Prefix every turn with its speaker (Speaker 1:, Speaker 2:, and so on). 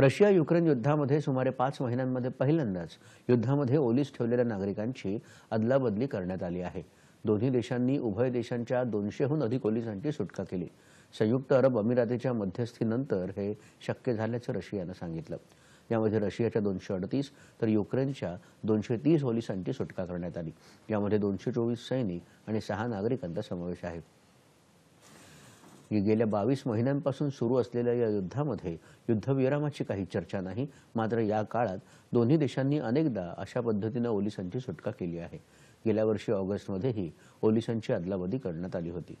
Speaker 1: Russia Ukraine युद्धामध्ये सुमारे पाच महिन्यांमध्ये पहिल्यांदाच युद्धामध्ये ओलीस ठेवलेल्या नागरिकांची अदलाबदली करण्यात आली आहे दोन्ही देशांनी उभय देशांच्या दोनशेहून अधिक ओलिसांची सुटका केली संयुक्त अरब अमिरातीच्या मध्यस्थीनंतर हे शक्य झाल्याचं रशियानं सांगितलं यामध्ये रशियाच्या दोनशे अडतीस तर युक्रेनच्या दोनशे तीस ओलिसांची सुटका करण्यात आली यामध्ये दोनशे चोवीस सैनिक आणि सहा नागरिकांचा समावेश आहे की गेल्या बावीस महिन्यांपासून सुरू असलेल्या या युद्धामध्ये युद्धविरामाची काही चर्चा नाही मात्र या काळात दोन्ही देशांनी अनेकदा अशा पद्धतीनं ओलिसांची सुटका केली आहे गेल्या वर्षी ऑगस्टमध्येही ओलिसांची अदलाबदली करण्यात आली होती